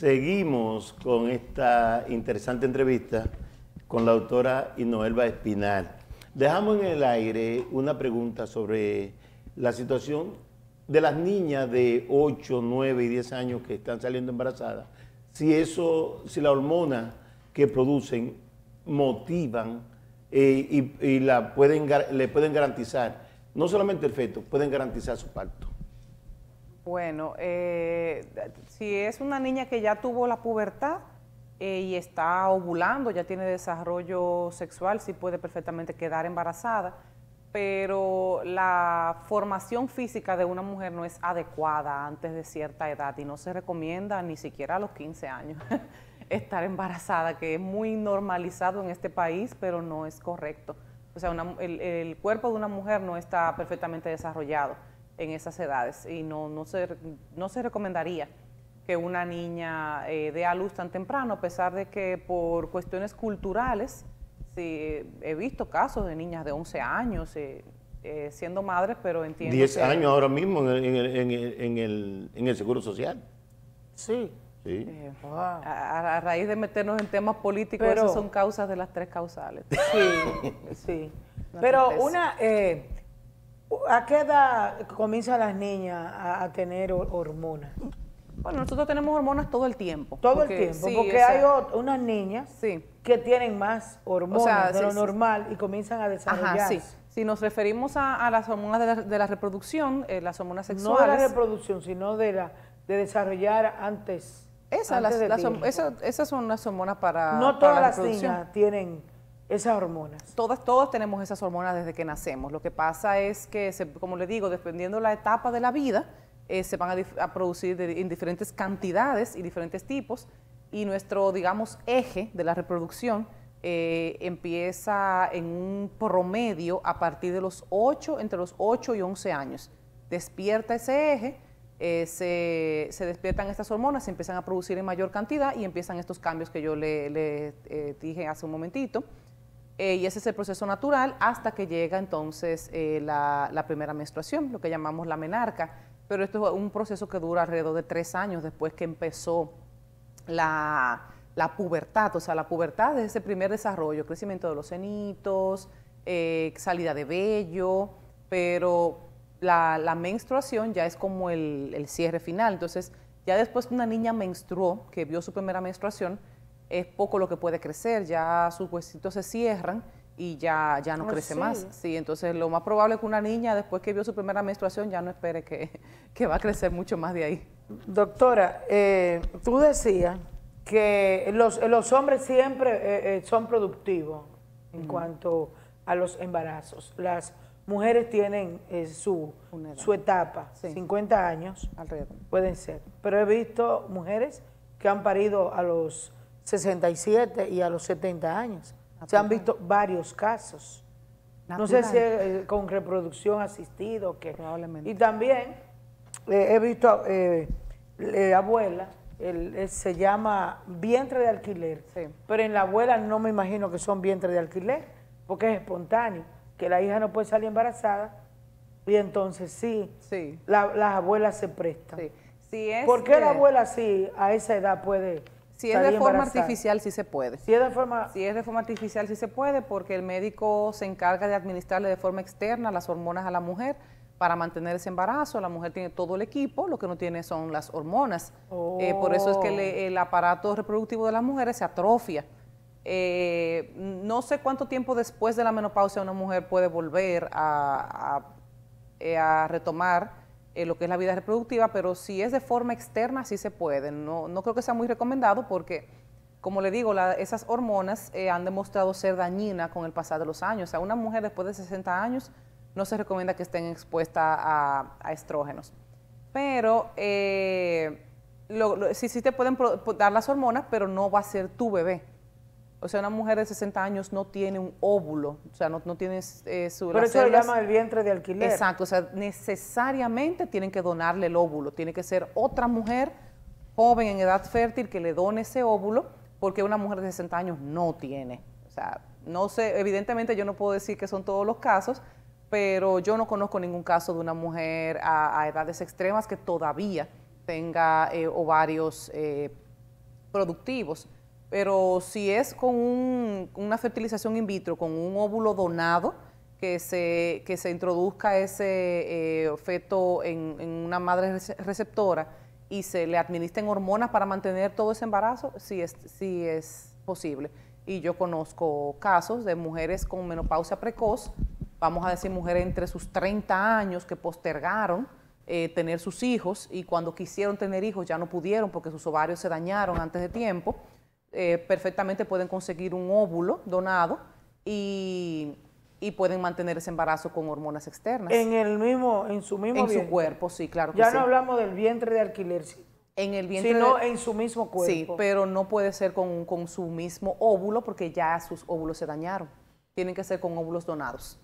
Seguimos con esta interesante entrevista con la autora Inoelva Espinal. Dejamos en el aire una pregunta sobre la situación de las niñas de 8, 9 y 10 años que están saliendo embarazadas. Si eso, si la hormona que producen motivan eh, y, la pueden, le pueden garantizar, no solamente el feto, pueden garantizar su parto. Bueno, eh, si es una niña que ya tuvo la pubertad eh, y está ovulando, ya tiene desarrollo sexual, sí puede perfectamente quedar embarazada, pero la formación física de una mujer no es adecuada antes de cierta edad y no se recomienda ni siquiera a los 15 años estar embarazada, que es muy normalizado en este país, pero no es correcto. O sea, el cuerpo de una mujer no está perfectamente desarrollado en esas edades y no, no, se, no se recomendaría que una niña eh, dé a luz tan temprano, a pesar de que por cuestiones culturales, sí, eh, he visto casos de niñas de 11 años eh, siendo madres, pero entiendo 10 años ahora mismo en el, en, en, Seguro Social. Sí. a, raíz de meternos en temas políticos, pero, esas son causas de las tres causales. Sí, sí. pero una, eh, ¿A qué edad comienzan las niñas a, tener hormonas? Bueno, nosotros tenemos hormonas todo el tiempo. Todo el tiempo, porque hay unas niñas que tienen más hormonas de lo normal y comienzan a desarrollar. si nos referimos a, las hormonas de la, reproducción, eh, las hormonas sexuales... No de la reproducción, sino de, la, de desarrollar antes... esas, son las hormonas para No todas las niñas tienen esas hormonas. Todas, todos tenemos esas hormonas desde que nacemos. Lo que pasa es que, como le digo, dependiendo la etapa de la vida, eh, se van a, producir en diferentes cantidades y diferentes tipos. Y nuestro, digamos, eje de la reproducción eh, empieza en un promedio a partir de los 8, entre los 8 y 11 años. Despierta ese eje, eh, se, despiertan estas hormonas, se empiezan a producir en mayor cantidad y empiezan estos cambios que yo le, le dije hace un momentito. Eh, y ese es el proceso natural hasta que llega entonces eh, la, primera menstruación, lo que llamamos la menarca. Pero esto es un proceso que dura alrededor de tres años después que empezó la, pubertad. O sea, la pubertad es ese primer desarrollo, crecimiento de los cenitos, eh, salida de vello, pero la, menstruación ya es como el, el cierre final. Entonces, ya después que una niña menstruó, que vio su primera menstruación, es poco lo que puede crecer, ya sus huesitos se cierran y ya, ya no oh, crece más. Sí, entonces lo más probable es que una niña después que vio su primera menstruación ya no espere que, va a crecer mucho más de ahí. Doctora, eh, tú decías que los, hombres siempre eh, eh, son productivos en cuanto a los embarazos. Las mujeres tienen su, su etapa, 50 años, Alrededor. pueden ser. Pero he visto mujeres que han parido a los 67 y a los 70 años. Se han visto varios casos. No sé si es eh, con reproducción asistida o qué. Probablemente. Y también eh, he visto eh, abuela, eh, se llama vientre de alquiler, sí. pero en la abuela no me imagino que son vientre de alquiler, porque es espontáneo, que la hija no puede salir embarazada y entonces sí, las abuelas se prestan. Sí. ¿Por qué la abuela sí a esa edad puede... Si es de forma artificial, sí se puede. Si es de forma... Si es de forma artificial, sí se puede, porque el médico se encarga de administrarle de forma externa las hormonas a la mujer para mantener ese embarazo. La mujer tiene todo el equipo, lo que no tiene son las hormonas. Eh, por eso es que el aparato reproductivo de las mujeres se atrofia. Eh, no sé cuánto tiempo después de la menopausia una mujer puede volver a, a eh, retomar eh, lo que es la vida reproductiva, pero si es de forma externa sí se puede. No, no creo que sea muy recomendado porque, como le digo, esas hormonas eh, han demostrado ser dañinas con el pasar de los años. A una mujer después de 60 años no se recomienda que estén expuestas a, estrógenos. Pero eh, sí, sí te pueden dar las hormonas, pero no va a ser tu bebé. O sea, una mujer de 60 años no tiene un óvulo, o sea, no, tiene eh, su... Por eso se llama el vientre de alquiler. Exacto, o sea, necesariamente tienen que donarle el óvulo, tiene que ser otra mujer joven en edad fértil que le done ese óvulo, porque una mujer de 60 años no tiene. O sea, no sé, evidentemente yo no puedo decir que son todos los casos, pero yo no conozco ningún caso de una mujer a, edades extremas que todavía tenga eh, ovarios eh, productivos pero si es con una fertilización in vitro, con un óvulo donado, que se, que se introduzca ese eh, feto en, una madre receptora y se le administren hormonas para mantener todo ese embarazo, sí es, es posible. Y yo conozco casos de mujeres con menopausia precoz, vamos a decir mujeres entre sus 30 años que postergaron eh, tener sus hijos y cuando quisieron tener hijos ya no pudieron porque sus ovarios se dañaron antes de tiempo eh, perfectamente pueden conseguir un óvulo donado y, pueden mantener ese embarazo con hormonas externas. En el mismo, en su mismo En su cuerpo, sí, claro. Ya no hablamos del vientre de alquiler, En el vientre. Sino en su mismo cuerpo. Sí, pero no puede ser con, con su mismo óvulo porque ya sus óvulos se dañaron. Tienen que ser con óvulos donados.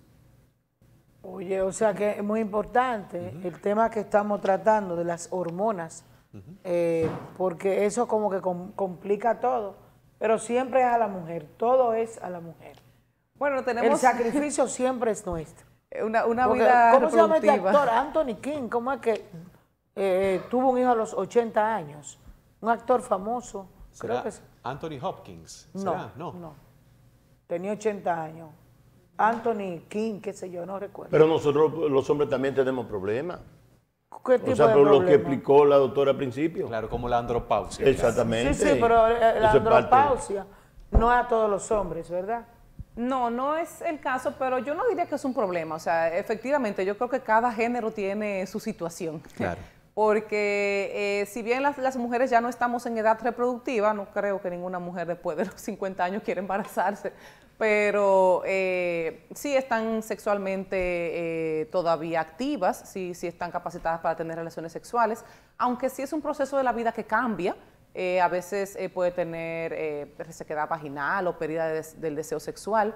Oye, o sea que es muy importante el tema que estamos tratando de las hormonas eh, porque eso como que complica todo. Pero siempre es a la mujer, todo es a la mujer. Bueno, tenemos... El sacrificio siempre es nuestro. Una, una vida ¿Cómo se llama este actor? Anthony King, ¿cómo es que eh, eh, tuvo un hijo a los 80 años? Un actor famoso. creo que Anthony Hopkins. No, no, no. Tenía 80 años. Anthony King, qué sé yo, no recuerdo. Pero nosotros los hombres también tenemos problemas tipo o sea, lo que explicó la doctora al principio. Claro, como la andropausia. Exactamente. Sí, sí, pero eh, la andropausia no es a todos los hombres, ¿verdad? No, no es el caso, pero yo no diría que es un problema. O sea, efectivamente, yo creo que cada género tiene su situación. Claro porque eh, si bien las, mujeres ya no estamos en edad reproductiva, no creo que ninguna mujer después de los 50 años quiera embarazarse, pero eh, sí están sexualmente eh, todavía activas, sí, están capacitadas para tener relaciones sexuales, aunque sí es un proceso de la vida que cambia. a veces puede tener sequedad vaginal o pérdida del deseo sexual.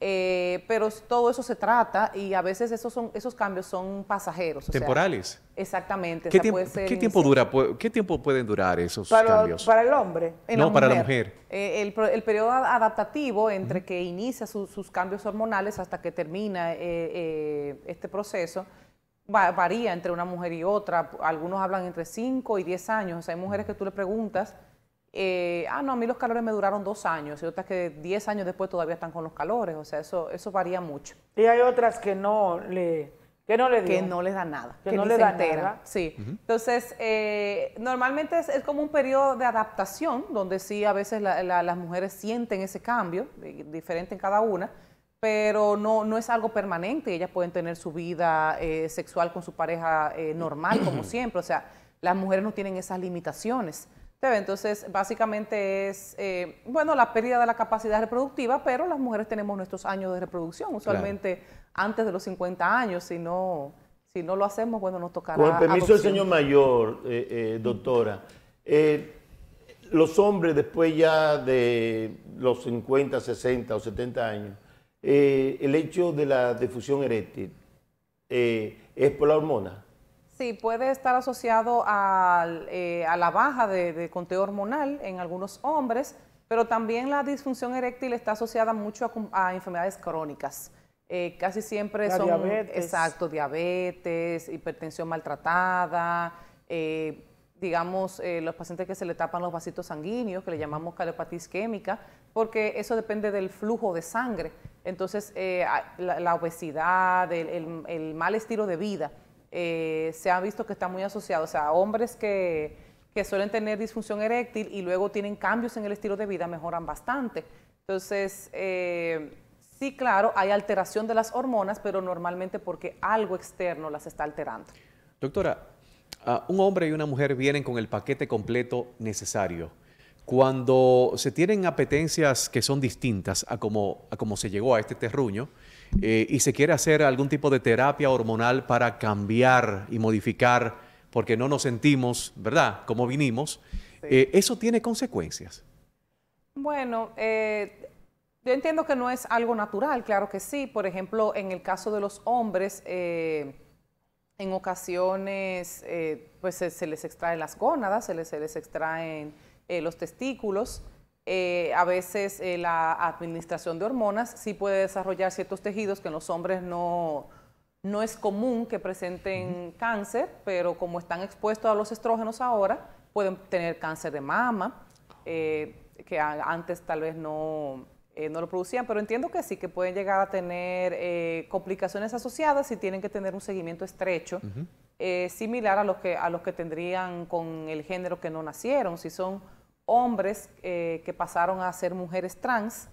Eh, pero todo eso se trata y a veces esos, son, esos cambios son pasajeros. Temporales. exactamente. ¿Qué, tiempo dura, ¿Qué tiempo pueden durar esos cambios? Para el hombre. No, para la mujer. Eh, el, periodo adaptativo entre que inicia sus cambios hormonales hasta que termina eh, este proceso varía entre una mujer y otra. Algunos hablan entre 5 y 10 años. hay mujeres que tú le preguntas eh, ah, no, a mí los calores me duraron dos años y otras que diez años después todavía están con los calores, o sea, eso, eso varía mucho. Y hay otras que no le... Que no le nada. Que, no le dan nada. Sí. Entonces, eh, normalmente es, como un periodo de adaptación, donde sí a veces las mujeres sienten ese cambio, eh, diferente en cada una, pero no, no es algo permanente. Ellas pueden tener su vida sexual con su pareja normal, como siempre. O sea, las mujeres no tienen esas limitaciones. Entonces, básicamente es, eh, bueno, la pérdida de la capacidad reproductiva, pero las mujeres tenemos nuestros años de reproducción, usualmente antes de los 50 años, si no, si no lo hacemos, bueno, nos tocará. Con el permiso del señor mayor, eh, eh, doctora, los hombres después ya de los 50, 60 o 70 años, el hecho de la difusión eréctil es por la hormona. Sí, puede estar asociado eh, a la baja de, conteo hormonal en algunos hombres, pero también la disfunción eréctil está asociada mucho a, enfermedades crónicas. Eh, casi siempre la son diabetes. exacto diabetes, hipertensión maltratada, eh, digamos los pacientes que se le tapan los vasitos sanguíneos, que le llamamos cardiopatía isquémica, porque eso depende del flujo de sangre. Entonces la, obesidad, el mal estilo de vida eh, se ha visto que está muy asociado, o sea, hombres que, suelen tener disfunción eréctil y luego tienen cambios en el estilo de vida, mejoran bastante. Entonces, eh, sí, claro, hay alteración de las hormonas, pero normalmente porque algo externo las está alterando. Doctora, un hombre y una mujer vienen con el paquete completo necesario. Cuando se tienen apetencias que son distintas a cómo a como se llegó a este terruño, eh, y se quiere hacer algún tipo de terapia hormonal para cambiar y modificar, porque no nos sentimos, ¿verdad?, como vinimos, eh, ¿eso tiene consecuencias? Bueno, eh, yo entiendo que no es algo natural, claro que sí. Por ejemplo, en el caso de los hombres, en ocasiones pues se, les extraen las gónadas, se les, se les extraen los testículos. Eh, a veces eh, la administración de hormonas sí puede desarrollar ciertos tejidos que en los hombres no, no es común que presenten cáncer, pero como están expuestos a los estrógenos ahora, pueden tener cáncer de mama, eh, que antes tal vez no, no lo producían, pero entiendo que sí, que pueden llegar a tener complicaciones asociadas y tienen que tener un seguimiento estrecho. similar a los que a los que tendrían con el género que no nacieron, si son hombres eh, que pasaron a ser mujeres trans,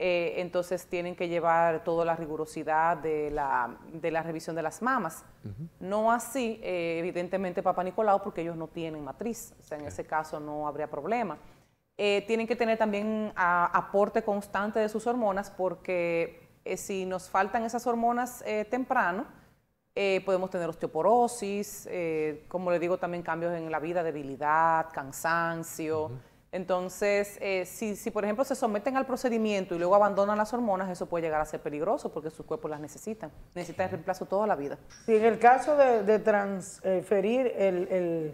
eh, entonces tienen que llevar toda la rigurosidad de la, revisión de las mamas. No así, eh, evidentemente, Papa Nicolau, porque ellos no tienen matriz, o sea, en ese caso no habría problema. tienen que tener también aporte constante de sus hormonas, porque si nos faltan esas hormonas temprano, podemos tener osteoporosis, como le digo, también cambios en la vida, debilidad, cansancio, entonces, eh, si, si, por ejemplo se someten al procedimiento y luego abandonan las hormonas, eso puede llegar a ser peligroso porque sus cuerpos las necesitan. Necesitan el reemplazo toda la vida. Si en el caso de, transferir el,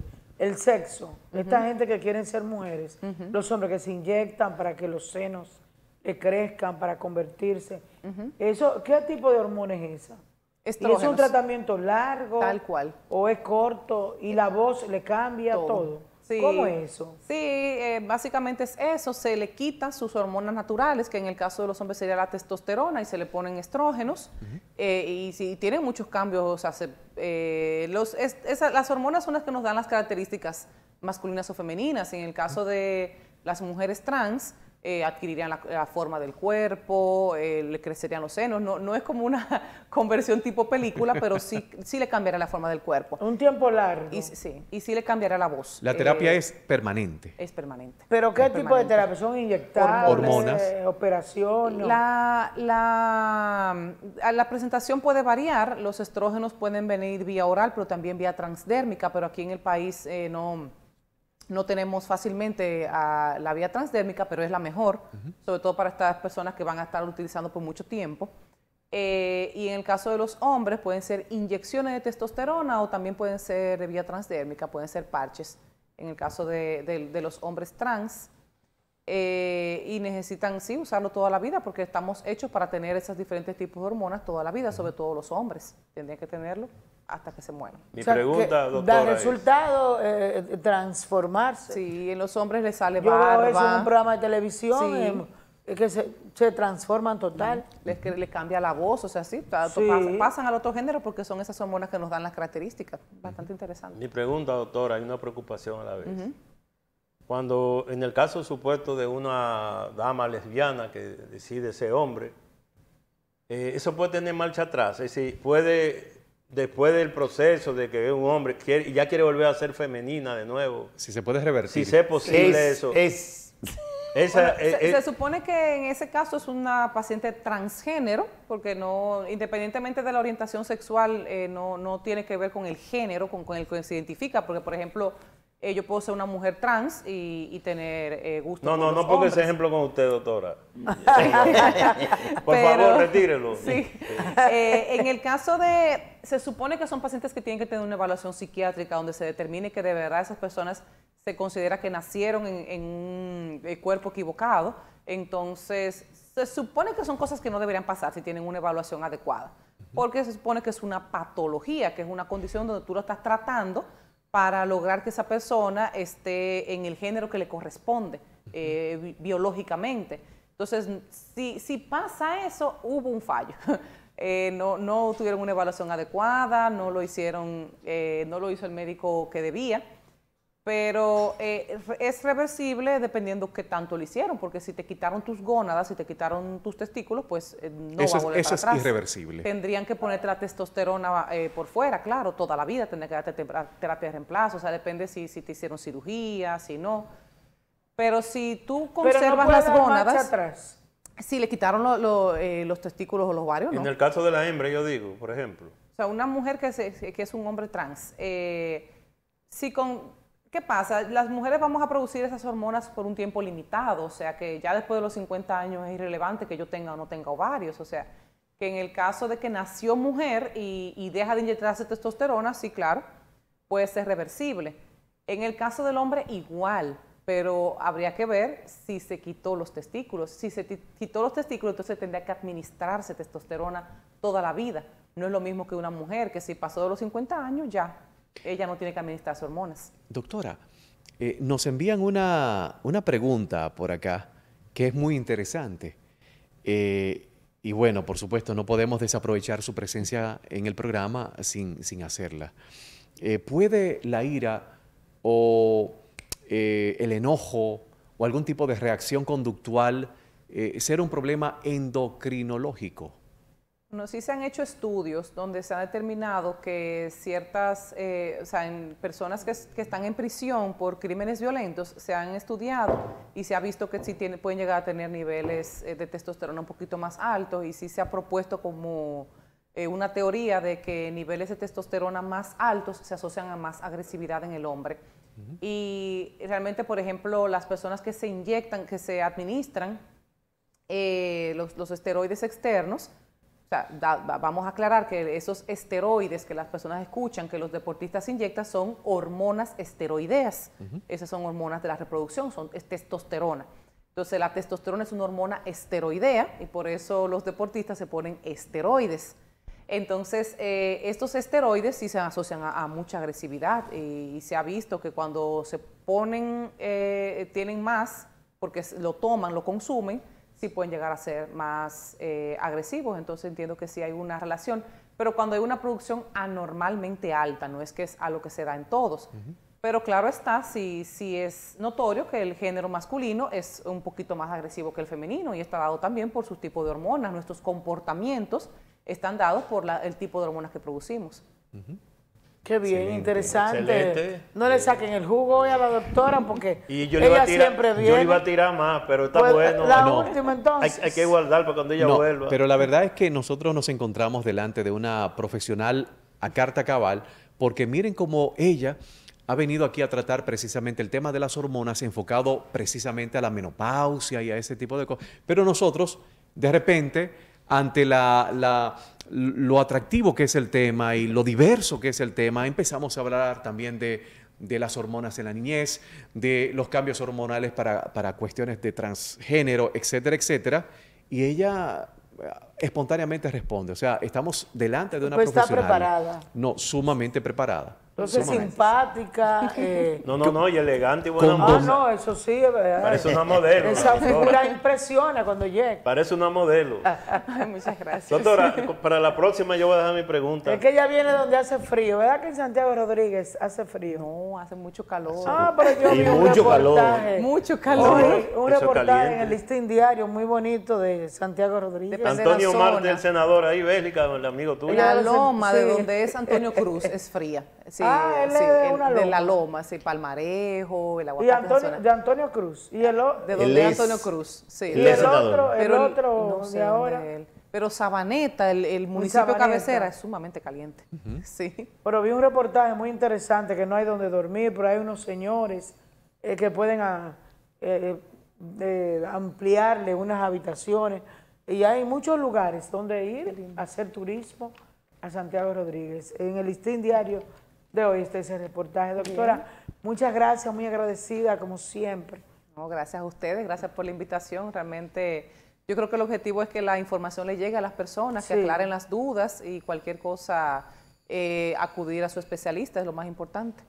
sexo, esta gente que quieren ser mujeres, los hombres que se inyectan para que los senos crezcan, para convertirse, eso, ¿qué tipo de hormona es esa? ¿Y es un tratamiento largo? Tal cual. ¿O es corto? ¿Y la voz le cambia? todo. Sí, ¿Cómo eso? Sí, eh, básicamente es eso, se le quitan sus hormonas naturales, que en el caso de los hombres sería la testosterona, y se le ponen estrógenos, eh, y, si tienen muchos cambios, o sea, eh, los, las hormonas son las que nos dan las características masculinas o femeninas, en el caso de las mujeres trans, eh, adquirirían la, forma del cuerpo, eh, le crecerían los senos. No, no es como una conversión tipo película, pero sí, sí le cambiará la forma del cuerpo. Un tiempo largo. Y, sí, y sí le cambiará la voz. La terapia eh, es permanente. Es permanente. ¿Pero qué tipo de terapia? ¿Son Hormonas. ¿Operación? La, la, mm, la presentación puede variar. Los estrógenos pueden venir vía oral, pero también vía transdérmica, pero aquí en el país no no tenemos fácilmente la vía transdérmica, pero es la mejor, sobre todo para estas personas que van a estar utilizando por mucho tiempo. Eh, y en el caso de los hombres pueden ser inyecciones de testosterona o también pueden ser de vía transdérmica, pueden ser parches. En el caso de los hombres trans, eh, y necesitan, sí, usarlo toda la vida porque estamos hechos para tener esos diferentes tipos de hormonas toda la vida, sobre todo los hombres. Tendrían que tenerlo hasta que se mueran. Mi pregunta, doctora. Da resultado eh, transformarse. Sí, en los hombres les sale Yo barba. Veo eso en un programa de televisión. Sí. Em, que se, se, transforman total. Les Les, cambia la voz, o sea, sí, Pasan, al otro género porque son esas hormonas que nos dan las características. Bastante interesante. Mi pregunta, doctora, hay una preocupación a la vez. Cuando en el caso supuesto de una dama lesbiana que decide ser hombre, eh, eso puede tener marcha atrás. Es decir, puede, después del proceso de que es un hombre, quiere, ya quiere volver a ser femenina de nuevo. Si se puede revertir. Si es posible eso. Es. se, supone que en ese caso es una paciente transgénero, porque no, independientemente de la orientación sexual, eh, no, no, tiene que ver con el género, con, con el que se identifica, porque por ejemplo eh, yo puedo ser una mujer trans y, tener eh, gusto. No, no, no ponga ese ejemplo con usted, doctora. Por favor, retírelo. Sí. Eh, en el caso de, se supone que son pacientes que tienen que tener una evaluación psiquiátrica donde se determine que de verdad esas personas se considera que nacieron en, en un cuerpo equivocado. Entonces, se supone que son cosas que no deberían pasar si tienen una evaluación adecuada. Porque se supone que es una patología, que es una condición donde tú lo estás tratando para lograr que esa persona esté en el género que le corresponde eh, biológicamente. Entonces, si, pasa eso, hubo un fallo. Eh, no, tuvieron una evaluación adecuada, no lo hicieron, eh, no lo hizo el médico que debía pero eh, es reversible dependiendo qué tanto le hicieron, porque si te quitaron tus gónadas, si te quitaron tus testículos, pues eh, no va a volver eso es irreversible. Tendrían que ponerte la testosterona eh, por fuera, claro, toda la vida tener que darte terapia de reemplazo, o sea, depende si, te hicieron cirugía, si no. Pero si tú conservas las gónadas... Si le quitaron los testículos o los ovarios, En el caso de la hembra, yo digo, por ejemplo. O sea, una mujer que, que es un hombre trans, si con ¿Qué pasa? Las mujeres vamos a producir esas hormonas por un tiempo limitado, o sea que ya después de los 50 años es irrelevante que yo tenga o no tenga ovarios, o sea que en el caso de que nació mujer y, deja de inyectarse testosterona, sí, claro, puede ser reversible. En el caso del hombre igual, pero habría que ver si se quitó los testículos. Si se quitó los testículos, entonces tendría que administrarse testosterona toda la vida. No es lo mismo que una mujer que si pasó de los 50 años ya ella no tiene que administrar sus hormonas. Doctora, eh, nos envían una, pregunta por acá que es muy interesante. Eh, y bueno, por supuesto, no podemos desaprovechar su presencia en el programa sin, hacerla. Eh, ¿Puede la ira o el enojo o algún tipo de reacción conductual ser un problema endocrinológico? No, sí se han hecho estudios donde se ha determinado que ciertas, eh, personas que, están en prisión por crímenes violentos se han estudiado y se ha visto que sí pueden llegar a tener niveles eh, de testosterona un poquito más altos y sí se ha propuesto como eh, una teoría de que niveles de testosterona más altos se asocian a más agresividad en el hombre. Y realmente, por ejemplo, las personas que se inyectan, que se administran los esteroides externos, vamos a aclarar que esos esteroides que las personas escuchan que los deportistas inyectan son hormonas esteroideas. Esas son hormonas de la reproducción, son testosterona. Entonces, la testosterona es una hormona esteroidea y por eso los deportistas se ponen esteroides. Entonces, eh, estos esteroides sí se asocian a, mucha agresividad y, se ha visto que cuando se ponen, eh, tienen más, porque lo toman, lo consumen, pueden llegar a ser más eh, agresivos, entonces entiendo que sí hay una relación, pero cuando hay una producción anormalmente alta, no es que es a lo que se da en todos. Pero claro está, si es notorio que el género masculino es un poquito más agresivo que el femenino y está dado también por su tipo de hormonas. Nuestros comportamientos están dados por el tipo de hormonas que producimos. Qué bien, interesante. No le eh, saquen el jugo hoy a la doctora porque ella siempre viene. Yo iba a tirar más, pero está pues, bueno. La ah, última entonces. Hay, que guardar para cuando ella vuelva. Pero la verdad es que nosotros nos encontramos delante de una profesional a carta cabal porque miren cómo ella ha venido aquí a tratar precisamente el tema de las hormonas enfocado precisamente a la menopausia y a ese tipo de cosas. Pero nosotros, de repente ante lo atractivo que es el tema y lo diverso que es el tema, empezamos a hablar también de, las hormonas en la niñez, de los cambios hormonales para, cuestiones de transgénero, etcétera, etcétera. Y ella eh, espontáneamente responde. O sea, estamos delante de una pues Está preparada. No, sumamente preparada. Entonces, simpática. Eh, no, no, no, y elegante y buena Ah, no, eso sí, verdad. Parece una modelo. Esa figura impresiona cuando llega. Parece una modelo. Muchas gracias. Doctora, para la próxima yo voy a dejar mi pregunta. Es que ella viene donde hace frío. ¿Verdad que en Santiago Rodríguez hace frío? No, hace mucho calor. Ah, pero yo y mucho Calor. Mucho calor. un reportaje en el listín diario muy bonito de Santiago Rodríguez. Antonio de Marte, el senador ahí, Bélica, el amigo tuyo. La loma de donde es Antonio Cruz es fría. Ah, de, una loma. de la Loma, sí, Palmarejo, el aguacate. Antonio, de Antonio Cruz. Y el, de Antonio Cruz, sí. el otro, el otro, de ahora. Pero Sabaneta, el, municipio cabecera, es sumamente caliente. Sí. Pero vi un reportaje muy interesante que no hay donde dormir, pero hay unos señores eh, que pueden ah, eh, eh, ampliarle unas habitaciones. Y hay muchos lugares donde ir a hacer turismo a Santiago Rodríguez. En el listín diario de hoy este ese reportaje. Doctora, muchas gracias, muy agradecida como siempre. No, gracias a ustedes, gracias por la invitación. Realmente yo creo que el objetivo es que la información le llegue a las personas, que aclaren las dudas y cualquier cosa, eh, acudir a su especialista es lo más importante.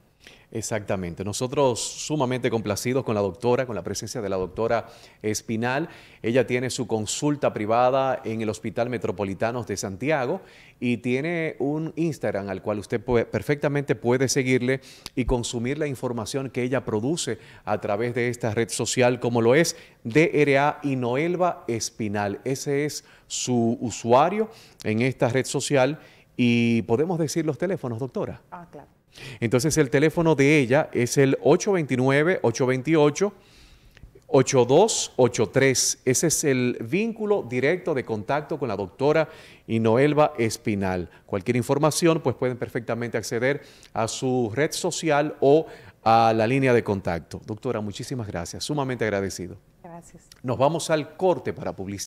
Exactamente. Nosotros sumamente complacidos con la doctora, con la presencia de la doctora Espinal. Ella tiene su consulta privada en el Hospital Metropolitano de Santiago y tiene un Instagram al cual usted perfectamente puede seguirle y consumir la información que ella produce a través de esta red social como lo es DRA y Noelva Espinal. Ese es su usuario en esta red social y podemos decir los teléfonos, doctora. Ah, claro. Entonces el teléfono de ella es el 829-828-8283. Ese es el vínculo directo de contacto con la doctora Inoelva Espinal. Cualquier información, pues pueden perfectamente acceder a su red social o a la línea de contacto. Doctora, muchísimas gracias. Sumamente agradecido. Gracias. Nos vamos al corte para publicidad.